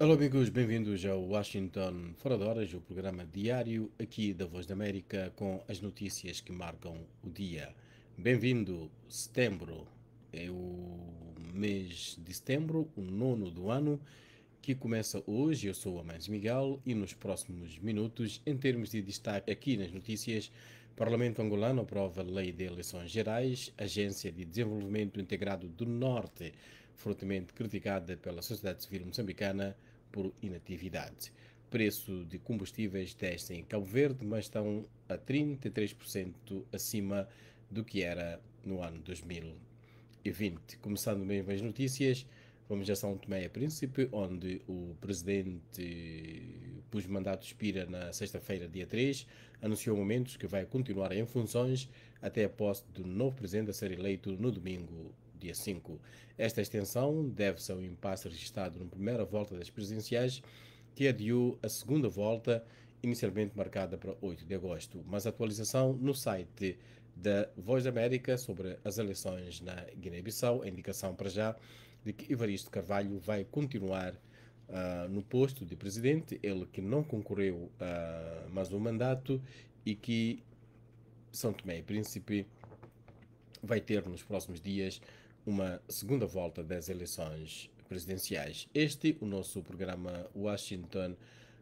Alô amigos, bem-vindos ao Washington Fora de Horas, o programa diário aqui da Voz da América com as notícias que marcam o dia. Bem-vindo, setembro é o mês de setembro, o nono do ano, que começa hoje. Eu sou o Amans Miguel e nos próximos minutos, em termos de destaque aqui nas notícias, Parlamento angolano aprova lei de eleições gerais, Agência de Desenvolvimento Integrado do Norte fortemente criticada pela sociedade civil moçambicana por inatividade. Preço de combustíveis desce em Cabo Verde, mas estão a 33% acima do que era no ano 2020. Começando mesmo as notícias, vamos a São Tomé e Príncipe, onde o presidente, pôs mandato expira na sexta-feira, dia 3, anunciou momentos que vai continuar em funções até a posse do novo presidente a ser eleito no domingo dia 5. Esta extensão deve-se ao impasse registrado na primeira volta das presidenciais, que adiou a segunda volta, inicialmente marcada para 8 de agosto, mas atualização no site da Voz da América sobre as eleições na Guiné-Bissau, a indicação para já de que Evaristo Carvalho vai continuar uh, no posto de presidente, ele que não concorreu a uh, mais um mandato e que São Tomé e Príncipe vai ter nos próximos dias uma segunda volta das eleições presidenciais. Este o nosso programa Washington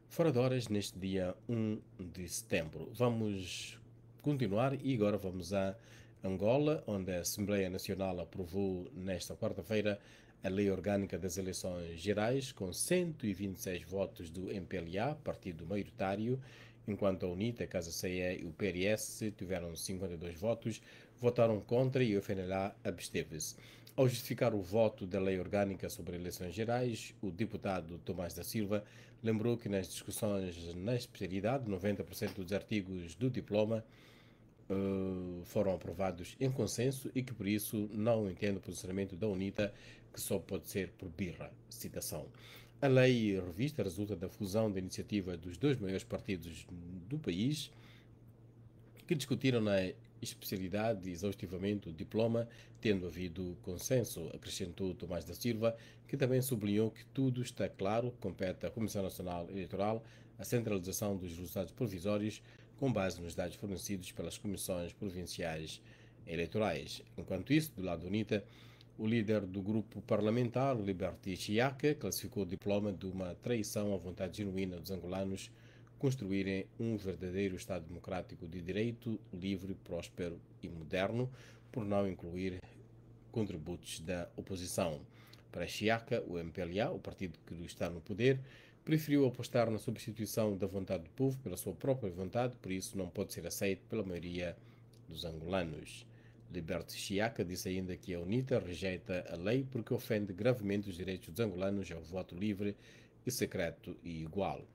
Fora de Horas neste dia 1 de setembro. Vamos continuar e agora vamos a Angola, onde a Assembleia Nacional aprovou nesta quarta-feira a Lei Orgânica das Eleições Gerais com 126 votos do MPLA, partido maioritário, enquanto a UNITA, a Casa CE e o PRS tiveram 52 votos, votaram contra e o FNLA absteve-se. Ao justificar o voto da Lei Orgânica sobre Eleições Gerais, o deputado Tomás da Silva lembrou que nas discussões na especialidade, 90% dos artigos do diploma uh, foram aprovados em consenso e que por isso não entende o posicionamento da UNITA, que só pode ser por birra. Citação. A lei revista resulta da fusão da iniciativa dos dois maiores partidos do país que discutiram na especialidade e exaustivamente o diploma, tendo havido consenso, acrescentou Tomás da Silva, que também sublinhou que tudo está claro, compete à Comissão Nacional Eleitoral a centralização dos resultados provisórios com base nos dados fornecidos pelas comissões provinciais eleitorais. Enquanto isso, do lado UNITA, o líder do grupo parlamentar, Liberty Chiaque, classificou o diploma de uma traição à vontade genuína dos angolanos construírem um verdadeiro Estado democrático de direito, livre, próspero e moderno, por não incluir contributos da oposição. Para Chiaca, o MPLA, o partido que está no poder, preferiu apostar na substituição da vontade do povo pela sua própria vontade, por isso não pode ser aceito pela maioria dos angolanos. Liberto Chiaca disse ainda que a UNITA rejeita a lei porque ofende gravemente os direitos dos angolanos ao voto livre e secreto e igual.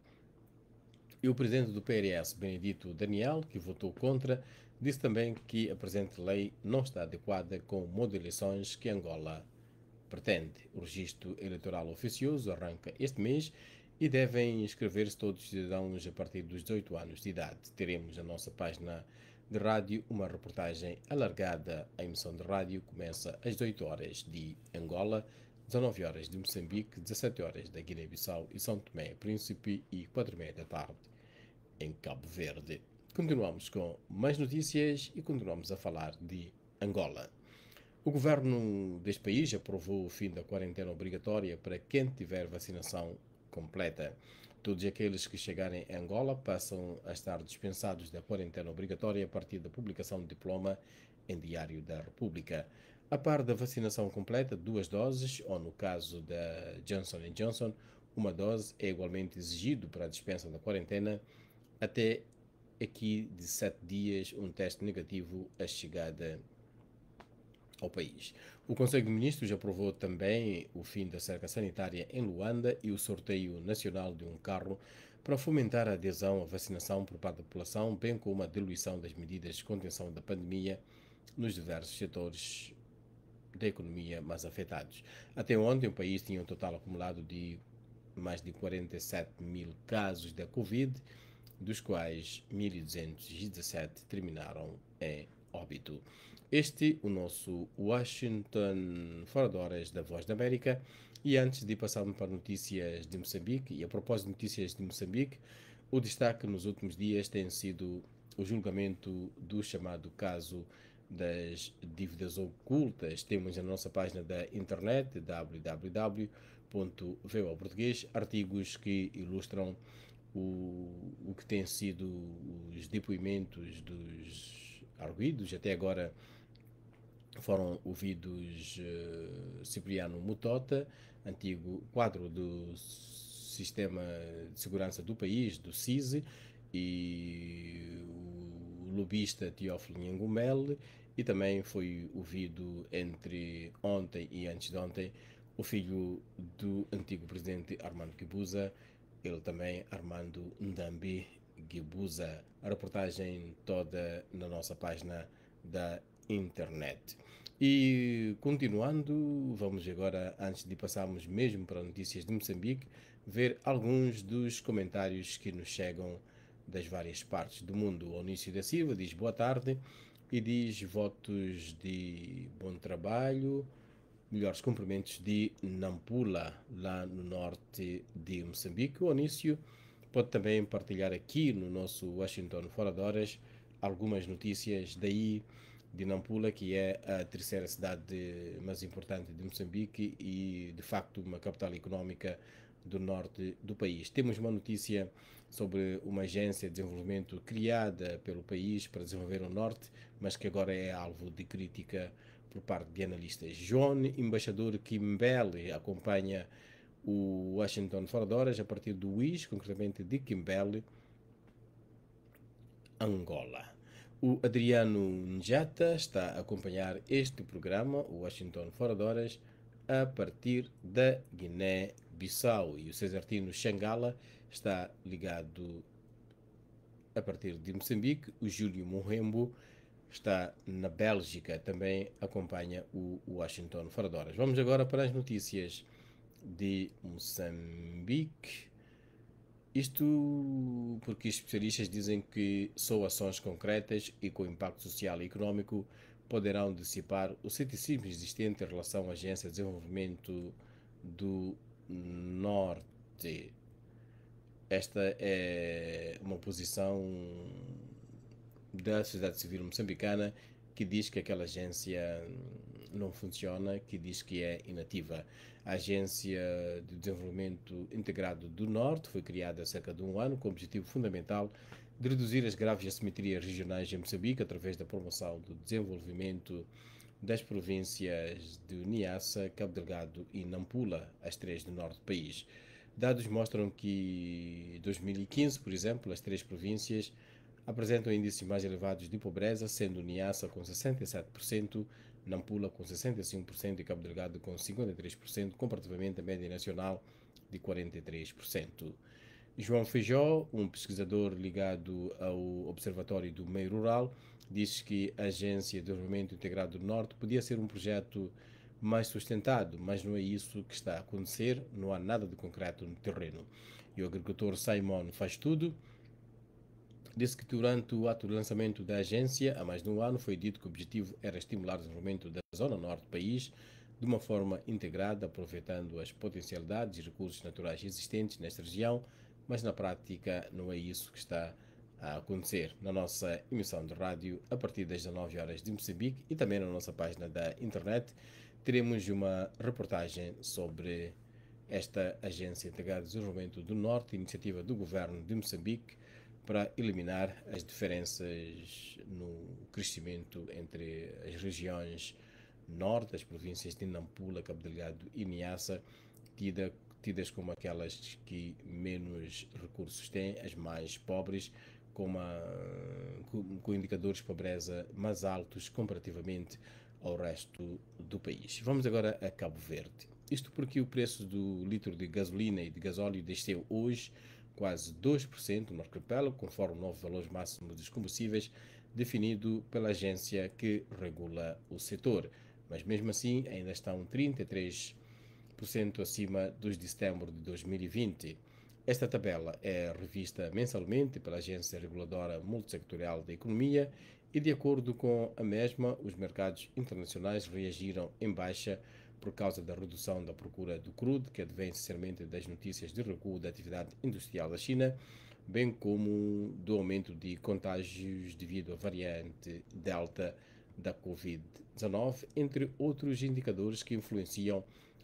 E o presidente do PRS, Benedito Daniel, que votou contra, disse também que a presente lei não está adequada com o modo de eleições que Angola pretende. O registro eleitoral oficioso arranca este mês e devem inscrever-se todos os cidadãos a partir dos 18 anos de idade. Teremos na nossa página de rádio uma reportagem alargada. A emissão de rádio começa às 18 horas de Angola. 19 horas de Moçambique, 17 horas da Guiné-Bissau e São Tomé e Príncipe e 4 e meia da tarde em Cabo Verde. Continuamos com mais notícias e continuamos a falar de Angola. O governo deste país aprovou o fim da quarentena obrigatória para quem tiver vacinação completa. Todos aqueles que chegarem a Angola passam a estar dispensados da quarentena obrigatória a partir da publicação do diploma em Diário da República. A par da vacinação completa, duas doses, ou no caso da Johnson Johnson, uma dose, é igualmente exigido para a dispensa da quarentena até aqui de sete dias um teste negativo à chegada ao país. O Conselho de Ministros aprovou também o fim da cerca sanitária em Luanda e o sorteio nacional de um carro para fomentar a adesão à vacinação por parte da população, bem como a diluição das medidas de contenção da pandemia nos diversos setores da economia mais afetados. Até ontem, o país tinha um total acumulado de mais de 47 mil casos da Covid, dos quais 1.217 terminaram em óbito. Este o nosso Washington Fora de Horas da Voz da América. E antes de passarmos para notícias de Moçambique, e a propósito de notícias de Moçambique, o destaque nos últimos dias tem sido o julgamento do chamado caso das dívidas ocultas, temos na nossa página da internet www.veoportuguês artigos que ilustram o, o que têm sido os depoimentos dos arguidos Até agora foram ouvidos uh, Cipriano Mutota, antigo quadro do Sistema de Segurança do País, do CISE, e lobista Teófilo Nhangumel e também foi ouvido entre ontem e antes de ontem o filho do antigo presidente Armando Guebuza, ele também Armando Ndambi Guebuza. A reportagem toda na nossa página da internet. E continuando, vamos agora, antes de passarmos mesmo para notícias de Moçambique, ver alguns dos comentários que nos chegam das várias partes do mundo. Onísio da Silva diz boa tarde e diz votos de bom trabalho, melhores cumprimentos de Nampula, lá no norte de Moçambique. O Onísio pode também partilhar aqui no nosso Washington Fora de Horas algumas notícias daí de Nampula, que é a terceira cidade mais importante de Moçambique e, de facto, uma capital económica do norte do país. Temos uma notícia sobre uma agência de desenvolvimento criada pelo país para desenvolver o norte, mas que agora é alvo de crítica por parte de analistas. John, embaixador Kimbele, acompanha o Washington fora de horas a partir do UIS, concretamente de Kimbele, Angola. O Adriano Njata está a acompanhar este programa, o Washington fora de horas, a partir da Guiné-Bissau. Bissau e o Cesartino Xangala está ligado a partir de Moçambique. O Júlio Morrembo está na Bélgica, também acompanha o Washington fora de horas. Vamos agora para as notícias de Moçambique. Isto porque especialistas dizem que só ações concretas e com impacto social e económico poderão dissipar o ceticismo existente em relação à Agência de Desenvolvimento do norte. Esta é uma posição da sociedade civil moçambicana que diz que aquela agência não funciona, que diz que é inativa. A Agência de Desenvolvimento Integrado do Norte foi criada há cerca de um ano com o objetivo fundamental de reduzir as graves assimetrias regionais em Moçambique através da promoção do desenvolvimento das províncias de Niassa, Cabo Delgado e Nampula, as três do norte do país. Dados mostram que em 2015, por exemplo, as três províncias apresentam índices mais elevados de pobreza, sendo Niassa com 67%, Nampula com 65% e Cabo Delgado com 53%, comparativamente à média nacional de 43%. João Feijó, um pesquisador ligado ao Observatório do Meio Rural, disse que a Agência de Desenvolvimento Integrado do Norte podia ser um projeto mais sustentado, mas não é isso que está a acontecer, não há nada de concreto no terreno. E o agricultor Simon faz tudo. Disse que durante o ato de lançamento da agência, há mais de um ano, foi dito que o objetivo era estimular o desenvolvimento da zona norte do país de uma forma integrada, aproveitando as potencialidades e recursos naturais existentes nesta região, mas na prática não é isso que está a acontecer na nossa emissão de rádio a partir das 19 horas de Moçambique e também na nossa página da internet teremos uma reportagem sobre esta Agência Integrada de Desenvolvimento do Norte, iniciativa do governo de Moçambique para eliminar as diferenças no crescimento entre as regiões norte, as províncias de Nampula, Cabo Delgado e Niassa, tida tidas como aquelas que menos recursos têm, as mais pobres, com, uma, com, com indicadores de pobreza mais altos comparativamente ao resto do país. Vamos agora a Cabo Verde. Isto porque o preço do litro de gasolina e de gasóleo desceu hoje quase 2% no arquipélago, conforme o novo valor máximo dos combustíveis definido pela agência que regula o setor. Mas mesmo assim, ainda estão 33 5% acima dos de setembro de 2020. Esta tabela é revista mensalmente pela Agência Reguladora Multissectorial da Economia e, de acordo com a mesma, os mercados internacionais reagiram em baixa por causa da redução da procura do crudo, que advém sinceramente das notícias de recuo da atividade industrial da China, bem como do aumento de contágios devido à variante Delta da Covid-19, entre outros indicadores que influenciam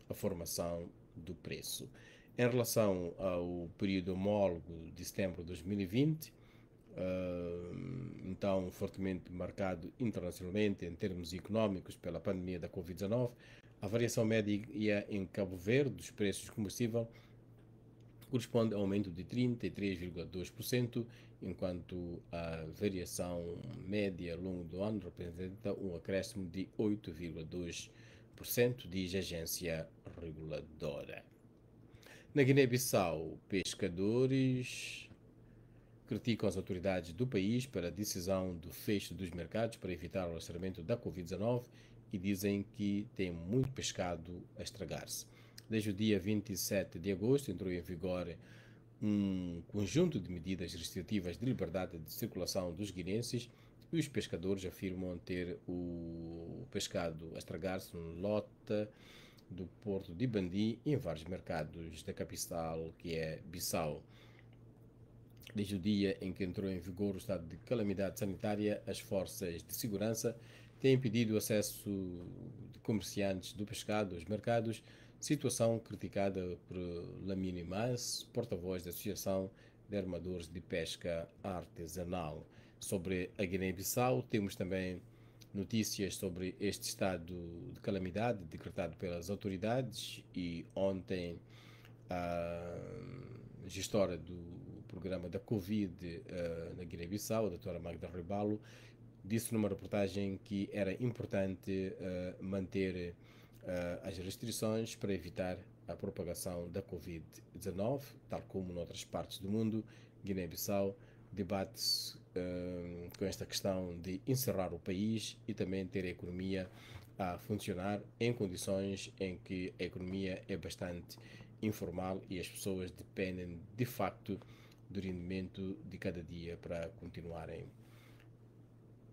a formação do preço. Em relação ao período homólogo de setembro de 2020, ah, então fortemente marcado internacionalmente em termos económicos pela pandemia da Covid-19, a variação média em Cabo Verde dos preços de combustível corresponde a um aumento de 33,2%, enquanto a variação média ao longo do ano representa um acréscimo de 8,2% diz a agência reguladora. Na Guiné-Bissau, pescadores criticam as autoridades do país para a decisão do fecho dos mercados para evitar o alastramento da Covid-19 e dizem que tem muito pescado a estragar-se. Desde o dia 27 de agosto entrou em vigor um conjunto de medidas restritivas de liberdade de circulação dos guinenses e os pescadores afirmam ter o pescado a estragar-se no lote do porto de Bandi e em vários mercados da capital, que é Bissau. Desde o dia em que entrou em vigor o estado de calamidade sanitária, as forças de segurança têm impedido o acesso de comerciantes do pescado aos mercados, situação criticada por Lamine Mans, porta-voz da Associação de Armadores de Pesca Artesanal sobre a Guiné-Bissau. Temos também notícias sobre este estado de calamidade decretado pelas autoridades e ontem a gestora do programa da Covid eh, na Guiné-Bissau, a doutora Magda Ribalo, disse numa reportagem que era importante eh, manter eh, as restrições para evitar a propagação da Covid-19, tal como noutras partes do mundo, Guiné-Bissau debate-se Hum, com esta questão de encerrar o país e também ter a economia a funcionar em condições em que a economia é bastante informal e as pessoas dependem de facto do rendimento de cada dia para continuarem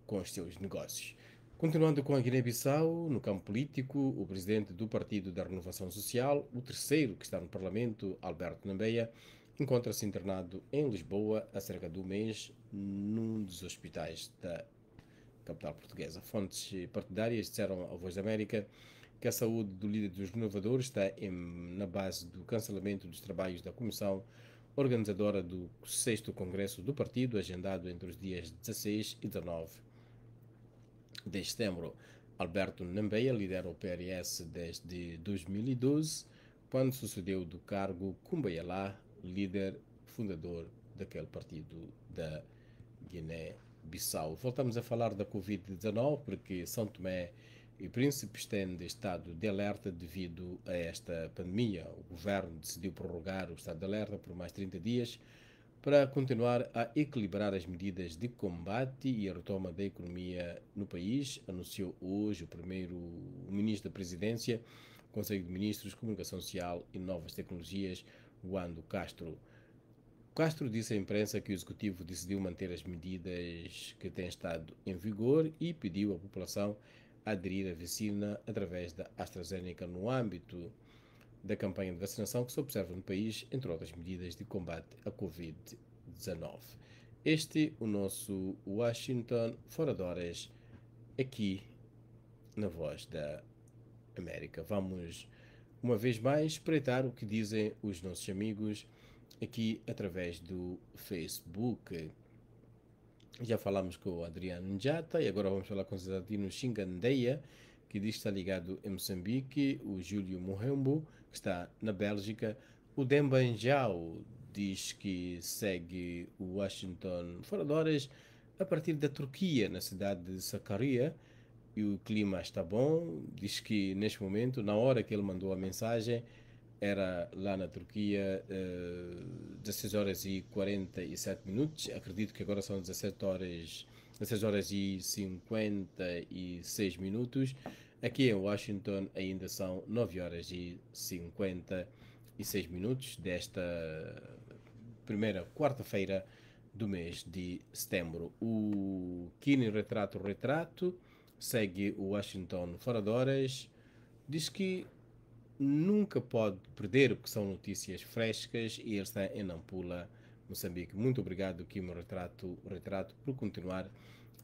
com os seus negócios. Continuando com a Guiné-Bissau, no campo político, o presidente do Partido da Renovação Social, o terceiro que está no Parlamento, Alberto Nambeia, encontra-se internado em Lisboa há cerca de um mês num dos hospitais da capital portuguesa. Fontes partidárias disseram ao Voz da América que a saúde do líder dos renovadores está em, na base do cancelamento dos trabalhos da comissão organizadora do 6 Congresso do Partido, agendado entre os dias 16 e 19 de setembro. Alberto Nambeia lidera o PRS desde 2012, quando sucedeu do cargo Cumbayalá líder fundador daquele partido da Guiné-Bissau. Voltamos a falar da Covid-19, porque São Tomé e Príncipe estende estado de alerta devido a esta pandemia. O governo decidiu prorrogar o estado de alerta por mais 30 dias para continuar a equilibrar as medidas de combate e a retoma da economia no país, anunciou hoje o primeiro-ministro da Presidência, Conselho de Ministros, Comunicação Social e Novas Tecnologias, quando Castro. Castro disse à imprensa que o executivo decidiu manter as medidas que têm estado em vigor e pediu à população aderir à vacina através da AstraZeneca no âmbito da campanha de vacinação que se observa no país, entre outras medidas de combate à Covid-19. Este o nosso Washington Fora de Horas, aqui na Voz da América. Vamos uma vez mais, espreitar o que dizem os nossos amigos aqui através do Facebook. Já falámos com o Adriano Njata e agora vamos falar com o Cidadino Xingandeia, que diz que está ligado em Moçambique, o Júlio Mohembo, que está na Bélgica, o Dembanjau diz que segue o Washington fora de horas a partir da Turquia, na cidade de Sakarya, e o clima está bom. Diz que neste momento, na hora que ele mandou a mensagem, era lá na Turquia eh, 16 horas e 47 minutos. Acredito que agora são 17 horas, 16 horas e 56 minutos. Aqui em Washington ainda são 9 horas e 56 minutos desta primeira quarta-feira do mês de setembro. O Kine Retrato Retrato segue o Washington fora de horas, diz que nunca pode perder, porque são notícias frescas e ele está em Nampula, Moçambique. Muito obrigado, Kimo Retrato, Retrato por continuar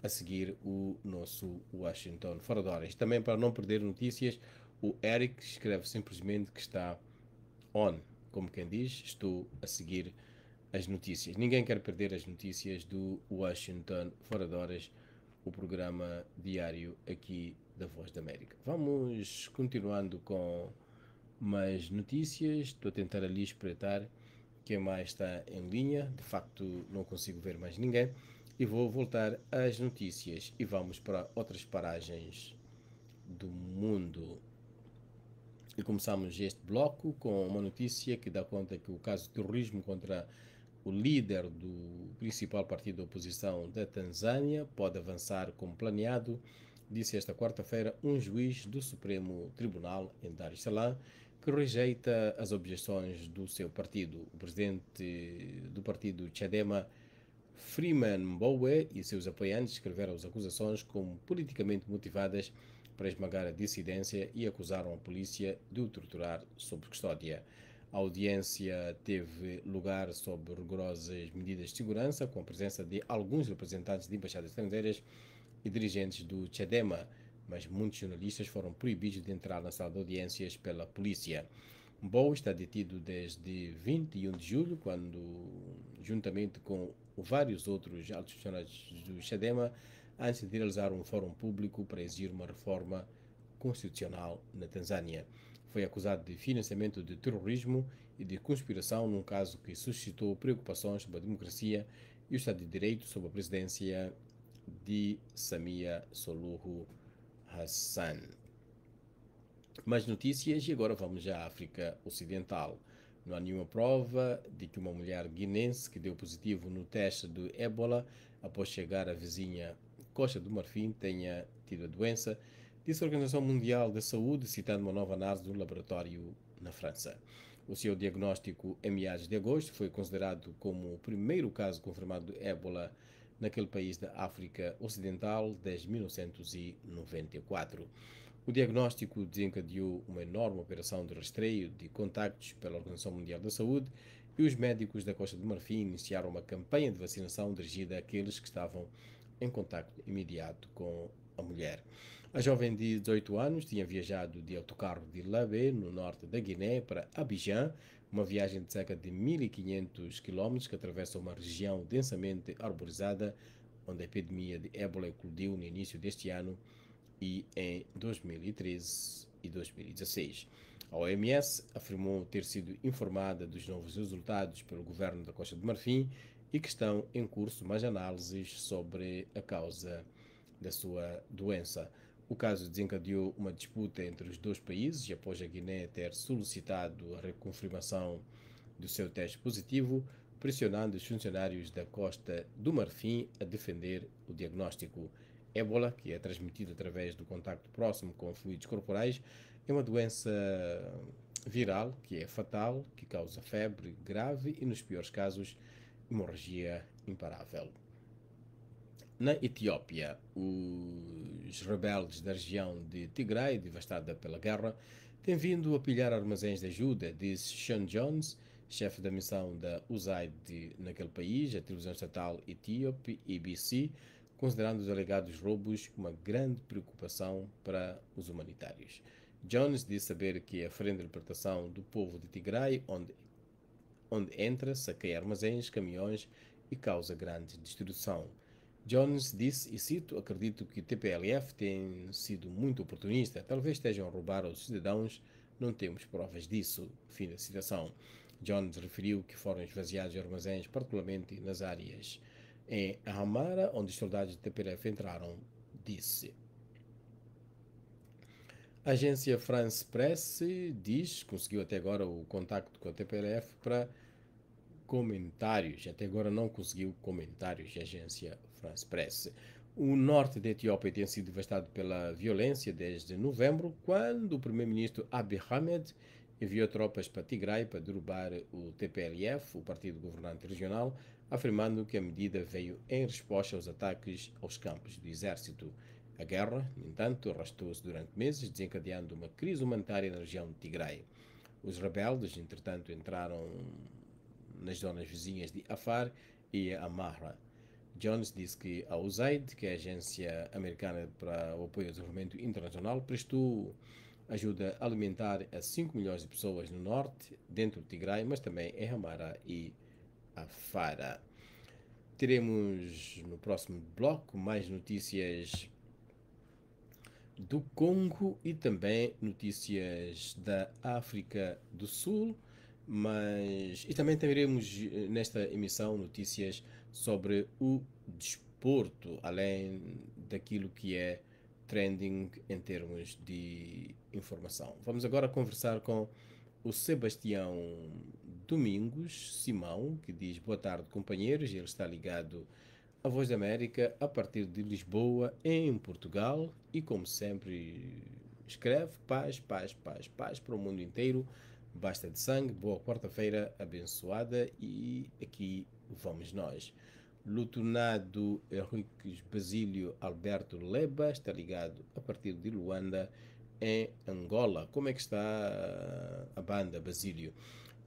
a seguir o nosso Washington fora de horas. Também para não perder notícias, o Eric escreve simplesmente que está on, como quem diz, estou a seguir as notícias. Ninguém quer perder as notícias do Washington fora de horas o programa diário aqui da Voz da América. Vamos continuando com mais notícias. Estou a tentar ali espreitar quem mais está em linha. De facto, não consigo ver mais ninguém. E vou voltar às notícias e vamos para outras paragens do mundo. E começamos este bloco com uma notícia que dá conta que o caso de terrorismo contra a o líder do principal partido da oposição da Tanzânia pode avançar como planeado, disse esta quarta-feira um juiz do Supremo Tribunal em Dar es Salaam, que rejeita as objeções do seu partido. O presidente do partido Chadema, Freeman Mbowe, e seus apoiantes escreveram as acusações como politicamente motivadas para esmagar a dissidência e acusaram a polícia de o torturar sob custódia. A audiência teve lugar sob rigorosas medidas de segurança, com a presença de alguns representantes de embaixadas estrangeiras e dirigentes do CHEDEMA, mas muitos jornalistas foram proibidos de entrar na sala de audiências pela polícia. Bow está detido desde 21 de julho, quando, juntamente com vários outros altos funcionários do CHEDEMA, antes de realizar um fórum público para exigir uma reforma constitucional na Tanzânia foi acusado de financiamento de terrorismo e de conspiração num caso que suscitou preocupações sobre a democracia e o Estado de Direito sob a presidência de Samia Soluhu Hassan. Mais notícias e agora vamos à África Ocidental. Não há nenhuma prova de que uma mulher guinense que deu positivo no teste do ébola após chegar à vizinha Costa do Marfim tenha tido a doença, disse a Organização Mundial da Saúde, citando uma nova análise de um laboratório na França. O seu diagnóstico em meados de agosto foi considerado como o primeiro caso confirmado de ébola naquele país da África Ocidental desde 1994. O diagnóstico desencadeou uma enorme operação de rastreio de contactos pela Organização Mundial da Saúde e os médicos da Costa do Marfim iniciaram uma campanha de vacinação dirigida àqueles que estavam em contacto imediato com a mulher. A jovem de 18 anos tinha viajado de autocarro de Labé, no norte da Guiné, para Abidjan, uma viagem de cerca de 1.500 km que atravessa uma região densamente arborizada, onde a epidemia de ébola eclodiu no início deste ano e em 2013 e 2016. A OMS afirmou ter sido informada dos novos resultados pelo governo da Costa do Marfim e que estão em curso mais análises sobre a causa da sua doença. O caso desencadeou uma disputa entre os dois países após a Guiné ter solicitado a reconfirmação do seu teste positivo, pressionando os funcionários da Costa do Marfim a defender o diagnóstico. Ébola, que é transmitido através do contacto próximo com fluidos corporais, é uma doença viral que é fatal, que causa febre grave e, nos piores casos, hemorragia imparável. Na Etiópia, os rebeldes da região de Tigray, devastada pela guerra, têm vindo a pilhar armazéns de ajuda, disse Sean Jones, chefe da missão da USAID naquele país, a televisão estatal etíope EBC, considerando os alegados roubos uma grande preocupação para os humanitários. Jones disse saber que a Frente de Libertação do Povo de Tigray, onde, onde entra, saqueia armazéns, caminhões e causa grande destruição. Jones disse, e cito, acredito que o TPLF tem sido muito oportunista, talvez estejam a roubar os cidadãos, não temos provas disso. Fim da citação. Jones referiu que foram esvaziados armazéns, particularmente nas áreas em Amara, onde os soldados do TPLF entraram, disse. A agência France Press diz conseguiu até agora o contacto com a TPLF para comentários. Até agora não conseguiu comentários da agência France O norte da Etiópia tem sido devastado pela violência desde novembro, quando o primeiro-ministro Abiy Ahmed enviou tropas para Tigray para derrubar o TPLF, o partido governante regional, afirmando que a medida veio em resposta aos ataques aos campos do exército. A guerra, no entanto, arrastou-se durante meses, desencadeando uma crise humanitária na região de Tigray. Os rebeldes, entretanto, entraram nas zonas vizinhas de Afar e Amarra, Jones disse que a USAID, que é a Agência Americana para o Apoio ao Desenvolvimento Internacional, prestou ajuda alimentar a 5 milhões de pessoas no norte, dentro do Tigray, mas também em Ramara e Afara. Teremos no próximo bloco mais notícias do Congo e também notícias da África do Sul, mas e também teremos eh, nesta emissão notícias sobre o desporto, além daquilo que é trending em termos de informação. Vamos agora conversar com o Sebastião Domingos Simão, que diz boa tarde, companheiros. Ele está ligado à Voz da América a partir de Lisboa, em Portugal, e como sempre escreve: paz, paz, paz, paz para o mundo inteiro. Basta de sangue, boa quarta-feira abençoada e aqui vamos nós. Lutonado Henrique Basílio Alberto Leba está ligado a partir de Luanda, em Angola. Como é que está a banda, Basílio?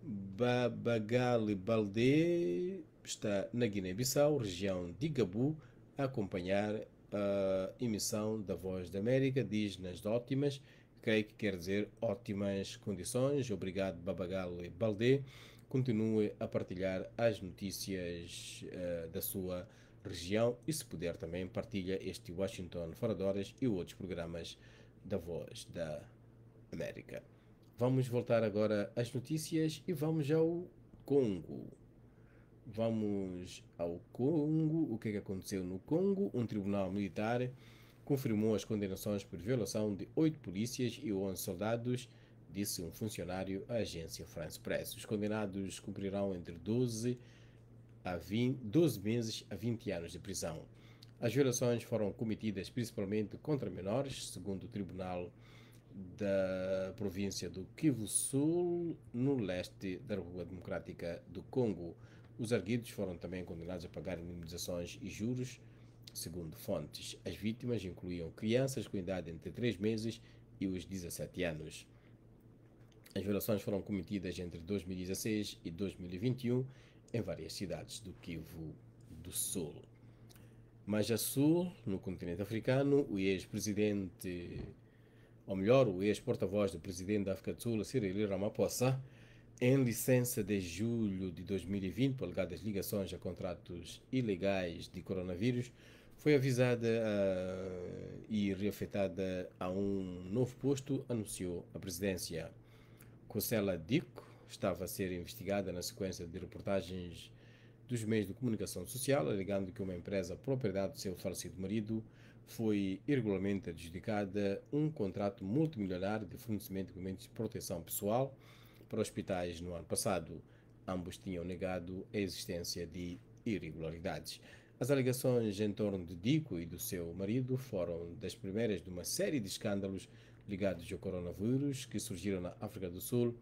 Babagali Balde está na Guiné-Bissau, região de Gabu, a acompanhar a emissão da Voz da América, diz nas ótimas, creio que quer dizer ótimas condições. Obrigado, Babagali Balde continue a partilhar as notícias uh, da sua região e, se puder, também partilha este Washington Fora de Horas e outros programas da Voz da América. Vamos voltar agora às notícias e vamos ao Congo. Vamos ao Congo. O que, é que aconteceu no Congo? Um tribunal militar confirmou as condenações por violação de oito polícias e 11 soldados disse um funcionário à agência France Press. Os condenados cumprirão entre 12, a 20, 12 meses a 20 anos de prisão. As violações foram cometidas principalmente contra menores, segundo o Tribunal da província do Kivu Sul, no leste da República Democrática do Congo. Os arguidos foram também condenados a pagar indemnizações e juros, segundo fontes. As vítimas incluíam crianças com idade entre 3 meses e os 17 anos. As violações foram cometidas entre 2016 e 2021 em várias cidades do Kivu do Sul. Mas a sul, no continente africano, o ex-presidente, ou melhor, o ex-porta-voz do presidente da África do Sul, Cyril Ramaphosa, em licença de julho de 2020 por alegadas ligações a contratos ilegais de coronavírus, foi avisada a... Ah, e reafetada a um novo posto, anunciou a presidência. Cocela Dico estava a ser investigada na sequência de reportagens dos meios de comunicação social, alegando que uma empresa propriedade do seu falecido marido foi irregularmente adjudicada um contrato multimilionário de fornecimento de equipamentos de proteção pessoal para hospitais no ano passado. Ambos tinham negado a existência de irregularidades. As alegações em torno de Dico e do seu marido foram das primeiras de uma série de escândalos ligados ao coronavírus que surgiram na África do Sul.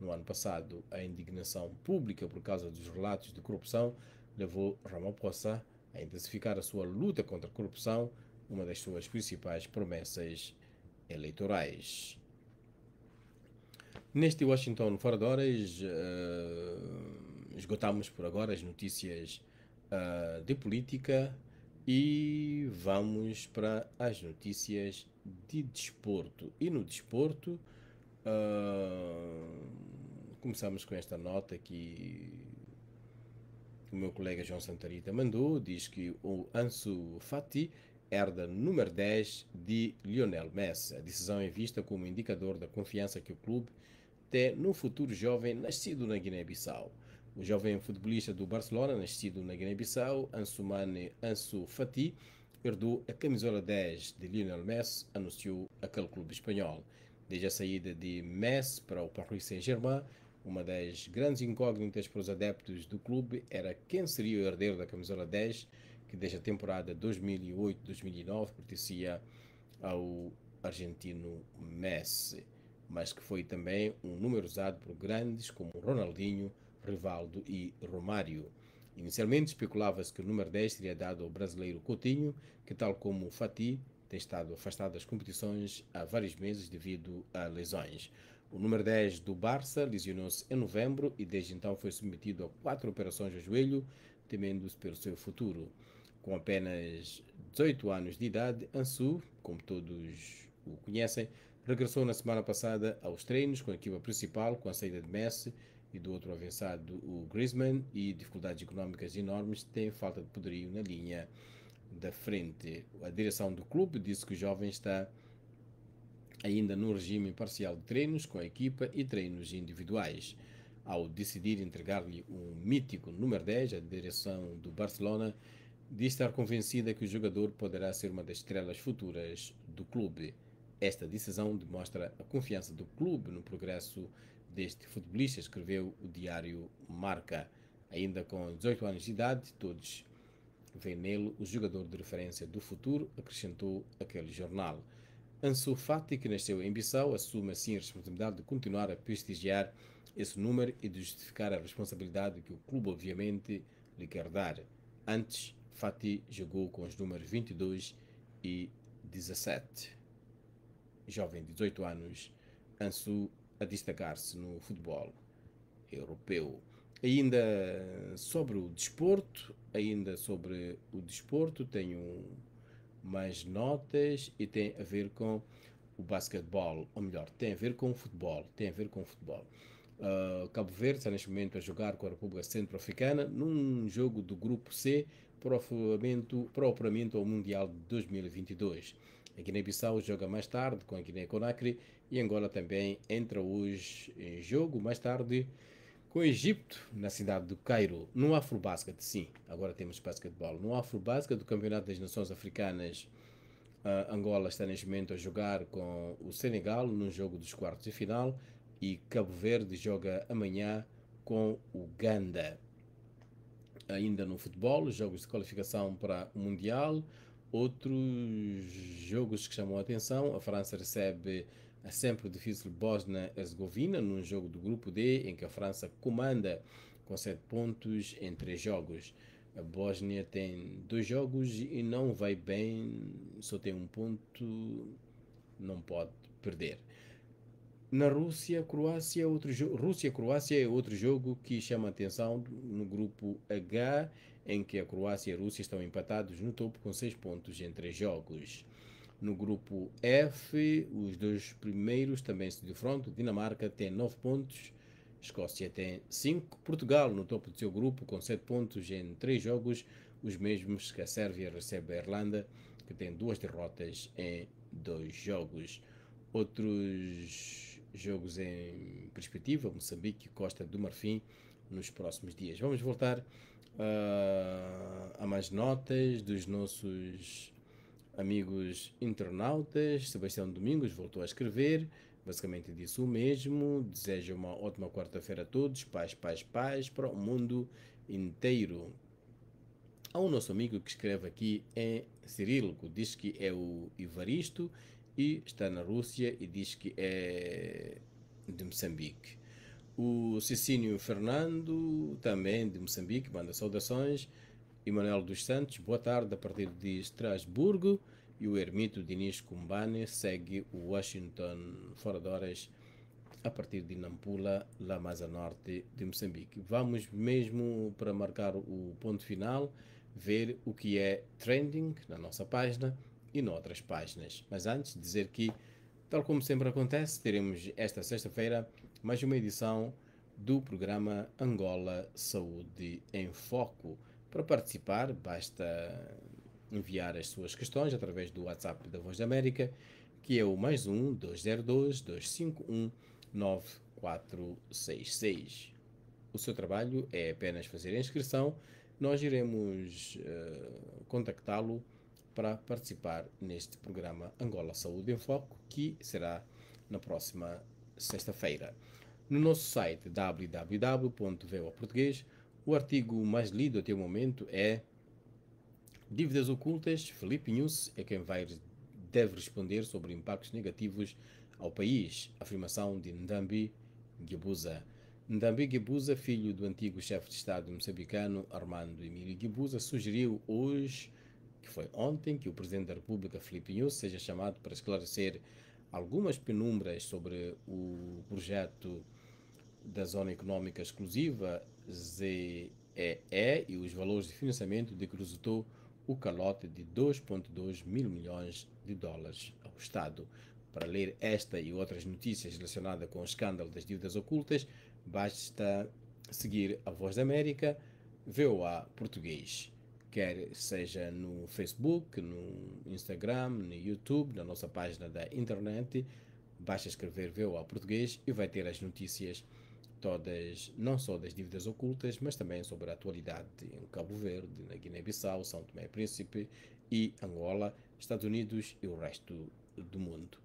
No ano passado, a indignação pública por causa dos relatos de corrupção levou Ramaphosa a intensificar a sua luta contra a corrupção, uma das suas principais promessas eleitorais. Neste Washington Fora de Horas, uh, esgotamos por agora as notícias uh, de política. E vamos para as notícias de desporto. E no desporto, uh, começamos com esta nota que o meu colega João Santarita mandou. Diz que o Ansu Fati herda número 10 de Lionel Messi. A decisão é vista como indicador da confiança que o clube tem no futuro jovem nascido na Guiné-Bissau. O jovem futebolista do Barcelona, nascido na Guiné-Bissau, Ansumane Ansu Fati, herdou a camisola 10 de Lionel Messi, anunciou aquele clube espanhol. Desde a saída de Messi para o Paris Saint-Germain, uma das grandes incógnitas para os adeptos do clube era quem seria o herdeiro da camisola 10, que desde a temporada 2008-2009 pertencia ao argentino Messi, mas que foi também um número usado por grandes como Ronaldinho, Rivaldo e Romário. Inicialmente especulava-se que o número 10 seria dado ao brasileiro Coutinho, que, tal como o Fati, tem estado afastado das competições há vários meses devido a lesões. O número 10 do Barça lesionou-se em novembro e desde então foi submetido a quatro operações ao joelho, temendo-se pelo seu futuro. Com apenas 18 anos de idade, Ansu, como todos o conhecem, regressou na semana passada aos treinos com a equipa principal, com a saída de Messi, e do outro avançado, o Griezmann, e dificuldades económicas enormes tem falta de poderio na linha da frente. A direção do clube disse que o jovem está ainda no regime parcial de treinos com a equipa e treinos individuais. Ao decidir entregar-lhe um mítico número 10, a direção do Barcelona diz estar convencida que o jogador poderá ser uma das estrelas futuras do clube. Esta decisão demonstra a confiança do clube no progresso deste futebolista, escreveu o diário Marca. Ainda com 18 anos de idade, todos veem nele o jogador de referência do futuro, acrescentou aquele jornal. Ansu Fati, que nasceu em Bissau, assume assim a responsabilidade de continuar a prestigiar esse número e de justificar a responsabilidade que o clube obviamente lhe quer dar. Antes, Fati jogou com os números 22 e 17. Jovem de 18 anos, Ansu a destacar-se no futebol europeu. Ainda sobre o desporto, ainda sobre o desporto, tenho mais notas e tem a ver com o basquetebol, ou melhor, tem a ver com o futebol, tem a ver com o futebol. Uh, Cabo Verde está neste momento a jogar com a República Centro-Africana num jogo do grupo C propriamente ao Mundial de 2022. A Guiné-Bissau joga mais tarde com a Guiné-Conakry e Angola também entra hoje em jogo mais tarde com o Egito na cidade do Cairo. No Afrobasket, sim, agora temos basquetebol. No Afrobasket do Campeonato das Nações Africanas, ah, Angola está neste momento a jogar com o Senegal num jogo dos quartos de final e Cabo Verde joga amanhã com o Uganda ainda no futebol, jogos de qualificação para o Mundial. Outros jogos que chamam a atenção, a França recebe a é sempre difícil bosnia herzegovina num jogo do grupo D em que a França comanda com 7 pontos em 3 jogos. A Bósnia tem dois jogos e não vai bem, só tem um ponto, não pode perder. Na Rússia, Croácia, é outro jogo, Rússia, Croácia é outro jogo que chama atenção no grupo H, em que a Croácia e a Rússia estão empatados no topo com 6 pontos em 3 jogos. No grupo F, os dois primeiros também se defrontam. Dinamarca tem 9 pontos, Escócia tem 5. Portugal, no topo do seu grupo, com 7 pontos em 3 jogos, os mesmos que a Sérvia recebe a Irlanda, que tem duas derrotas em dois jogos. Outros jogos em perspectiva, Moçambique e Costa do Marfim, nos próximos dias. Vamos voltar uh, a mais notas dos nossos amigos internautas. Sebastião Domingos voltou a escrever, basicamente disse o mesmo. Desejo uma ótima quarta-feira a todos. Paz, paz, paz para o mundo inteiro. Há um nosso amigo que escreve aqui em cirílico, diz que é o Ivaristo e está na Rússia e diz que é de Moçambique. O Cicínio Fernando, também de Moçambique, manda saudações. Emanuel dos Santos, boa tarde a partir de Estrasburgo. E o ermito Diniz Cumbane segue o Washington fora de horas a partir de Nampula, lá mais a norte de Moçambique. Vamos mesmo para marcar o ponto final, ver o que é trending na nossa página e noutras páginas. Mas antes, dizer que, tal como sempre acontece, teremos esta sexta-feira mais uma edição do programa Angola Saúde em Foco. Para participar, basta enviar as suas questões através do WhatsApp da Voz da América, que é o mais um 202 251 9466. O seu trabalho é apenas fazer a inscrição. Nós iremos uh, contactá-lo para participar neste programa Angola Saúde em Foco, que será na próxima sexta-feira. No nosso site www.voaportuguês, o artigo mais lido até o momento é Dívidas ocultas, Felipe News é quem vai, deve responder sobre impactos negativos ao país. Afirmação de Ndambi Gibuza Ndambi Gibuza filho do antigo chefe de Estado moçambicano Armando Emílio Gibuza sugeriu hoje que foi ontem, que o Presidente da República, Filipe Nunes, seja chamado para esclarecer algumas penumbras sobre o projeto da Zona Económica Exclusiva, ZEE, e os valores de financiamento de que resultou o calote de 2,2 mil milhões de dólares ao Estado. Para ler esta e outras notícias relacionadas com o escândalo das dívidas ocultas, basta seguir a Voz da América, VOA Português quer seja no Facebook, no Instagram, no YouTube, na nossa página da internet. Basta escrever VOA Português e vai ter as notícias todas, não só das dívidas ocultas, mas também sobre a atualidade em Cabo Verde, na Guiné-Bissau, São Tomé e Príncipe e Angola, Estados Unidos e o resto do mundo.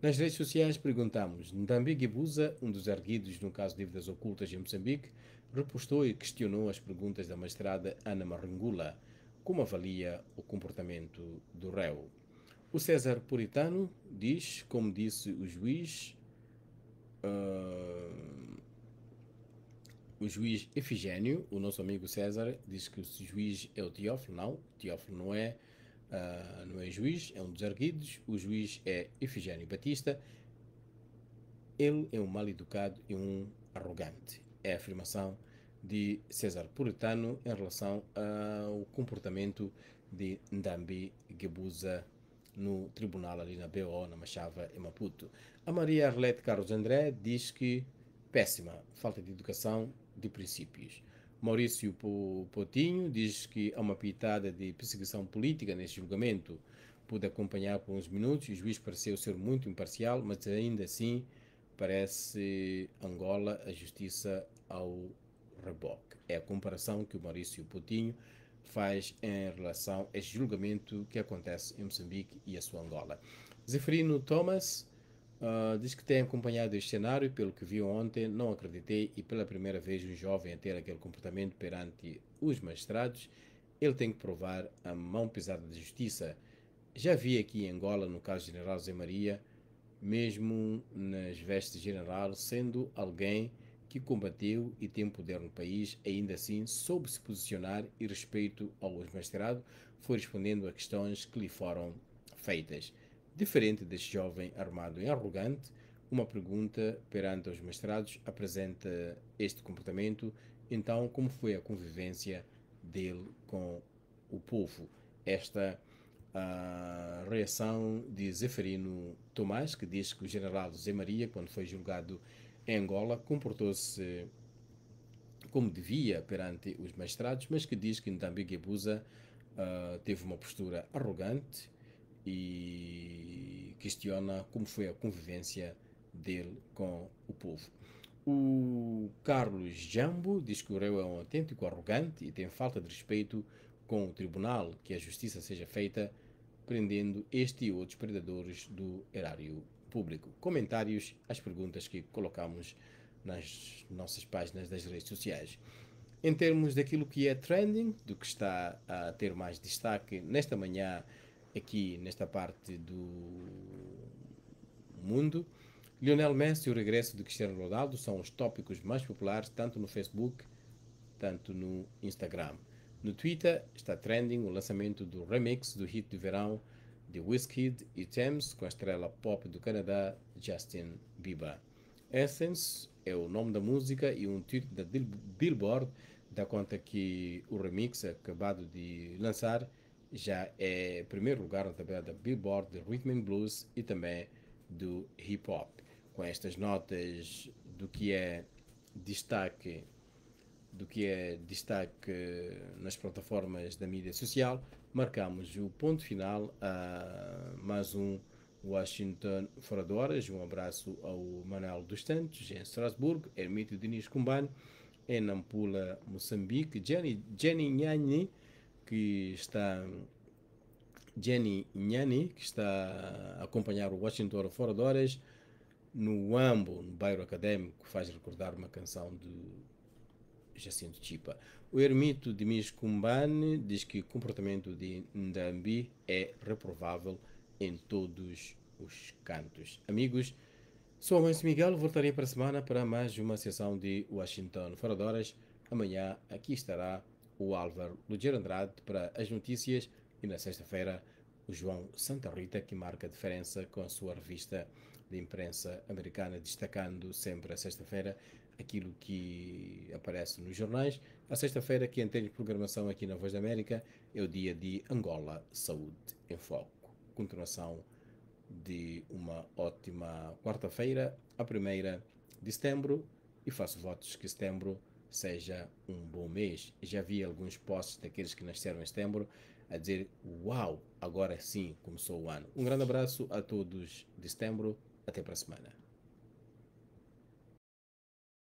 Nas redes sociais perguntamos: Ndambi Guibuza, um dos erguidos no caso de dívidas ocultas em Moçambique, repostou e questionou as perguntas da magistrada Ana Marrangula, como avalia o comportamento do réu. O César Puritano diz, como disse o juiz, uh, o juiz Efigênio, o nosso amigo César, diz que o juiz é o Teófilo, não, Teófilo não é, uh, não é juiz, é um dos arguidos, o juiz é Efigênio Batista, ele é um mal educado e um arrogante é a afirmação de César Puritano em relação ao comportamento de Ndambi Gebuza no tribunal ali na BO, na Machava, em Maputo. A Maria Arlete Carlos André diz que péssima, falta de educação de princípios. Maurício Potinho diz que há uma pitada de perseguição política neste julgamento. Pude acompanhar por uns minutos, o juiz pareceu ser muito imparcial, mas ainda assim parece Angola a justiça ao reboque. É a comparação que o Maurício Putinho faz em relação a este julgamento que acontece em Moçambique e a sua Angola. Zeferino Thomas uh, diz que tem acompanhado este cenário, pelo que viu ontem, não acreditei e pela primeira vez um jovem a ter aquele comportamento perante os magistrados, ele tem que provar a mão pesada da justiça. Já vi aqui em Angola, no caso do general Zé Maria, mesmo nas vestes de general, sendo alguém que combateu e tem poder no país, ainda assim soube se posicionar e respeito ao magistrado, foi respondendo a questões que lhe foram feitas. Diferente deste jovem armado e arrogante, uma pergunta perante os mestrados apresenta este comportamento, então como foi a convivência dele com o povo? Esta a reação de Zeferino Tomás, que diz que o general Zé Maria, quando foi julgado em Angola comportou-se como devia perante os magistrados, mas que diz que Ndambi uh, ah, teve uma postura arrogante e questiona como foi a convivência dele com o povo. O Carlos Jambo diz que o réu é um autêntico arrogante e tem falta de respeito com o tribunal que a justiça seja feita, prendendo este e outros predadores do erário público, comentários, as perguntas que colocamos nas nossas páginas das redes sociais. Em termos daquilo que é trending, do que está a ter mais destaque nesta manhã, aqui nesta parte do mundo, Lionel Messi e o regresso de Cristiano Ronaldo são os tópicos mais populares tanto no Facebook, tanto no Instagram. No Twitter está trending o lançamento do remix do hit de verão de Wizkid e Thames com a estrela pop do Canadá Justin Bieber. Essence é o nome da música e um título da Billboard dá conta que o remix acabado de lançar já é primeiro lugar na tabela da Billboard de Rhythm and Blues e também do Hip Hop. Com estas notas do que é destaque do que é destaque nas plataformas da mídia social, marcamos o ponto final a mais um Washington Fora de Horas. Um abraço ao Manuel dos Santos, em Strasbourg, Hermítio Diniz Cumbano, em Nampula, Moçambique, Jenny, Jenny Nhani, que está. Jenny Nhani, que está a acompanhar o Washington Fora de Horas, no Ambo, no bairro académico, faz recordar uma canção de Jacinto Chipa. O ermito de Miscumbane diz que o comportamento de Ndambi é reprovável em todos os cantos. Amigos, sou Amancio Miguel, voltarei para a semana para mais uma sessão de Washington Fora de Horas. Amanhã aqui estará o Álvaro Lugero Andrade para as notícias e na sexta-feira o João Santa Rita, que marca a diferença com a sua revista de imprensa americana, destacando sempre a sexta-feira aquilo que aparece nos jornais. A sexta-feira, quem tem programação aqui na Voz da América é o dia de Angola Saúde em Foco. Continuação de uma ótima quarta-feira, a primeira de setembro, e faço votos que setembro seja um bom mês. Já vi alguns posts daqueles que nasceram em setembro a dizer: Uau, agora sim começou o ano. Um grande abraço a todos de setembro, até para a semana.